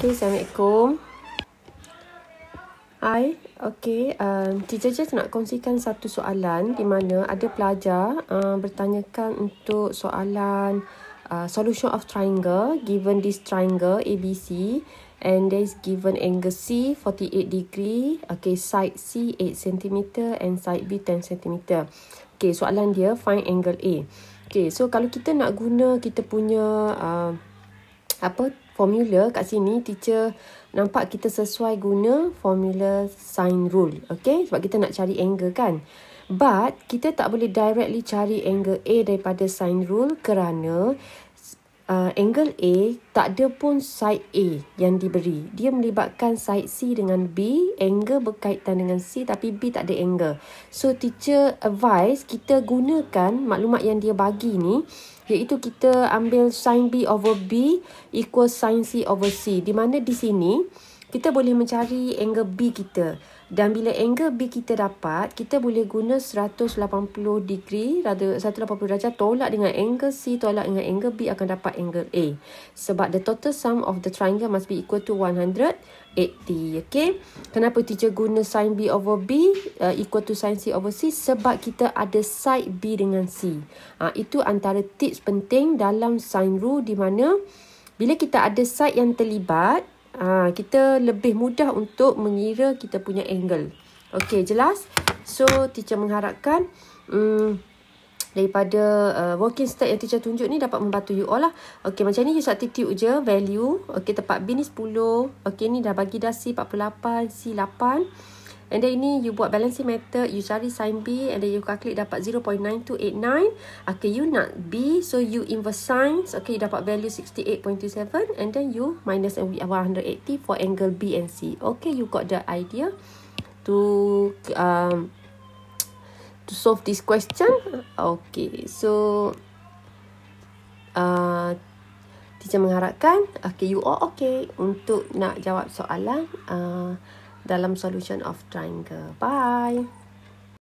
Okay, Assalamualaikum. Hai, okay. Uh, teacher just nak kongsikan satu soalan di mana ada pelajar uh, bertanyakan untuk soalan uh, solution of triangle given this triangle ABC and there is given angle C 48 degree, okay, side C 8 cm and side B 10 cm. Okay, soalan dia find angle A. Okay, so kalau kita nak guna kita punya uh, apa formula kat sini teacher nampak kita sesuai guna formula sine rule okey sebab kita nak cari angle kan but kita tak boleh directly cari angle A daripada sine rule kerana uh, angle A tak ada pun side A yang diberi. Dia melibatkan side C dengan B, angle berkaitan dengan C tapi B tak ada angle. So teacher advise kita gunakan maklumat yang dia bagi ni iaitu kita ambil sin B over B equal sin C over C. Di mana di sini uh, kita boleh mencari angle B kita. Dan bila angle B kita dapat, kita boleh guna 180 degree, rather 180 darjah tolak dengan angle C, tolak dengan angle B akan dapat angle A. Sebab the total sum of the triangle must be equal to 180, okay? Kenapa teacher guna sin B over B uh, equal to sin C over C? Sebab kita ada side B dengan C. Uh, itu antara tips penting dalam sin rule di mana bila kita ada side yang terlibat, Ha, kita lebih mudah untuk mengira kita punya angle. Okey, jelas? So, teacher mengharapkan um, daripada uh, working step yang teacher tunjuk ni dapat membantu you all lah. Okey, macam ni use attitude je, value. Okey, tempat B ni 10. Okey, ni dah bagi dah C 48, C 8. And then ini, you buat balancing method, you cari sign B and then you calculate dapat 0.9289. Okay, you nak B. So, you inverse signs. Okay, you dapat value 68.27 and then you minus 180 for angle B and C. Okay, you got the idea to... Um, to solve this question. Okay, so... Uh, teacher mengharapkan okay, you all okay untuk nak jawab soalan uh, dalam solution of triangle. Bye.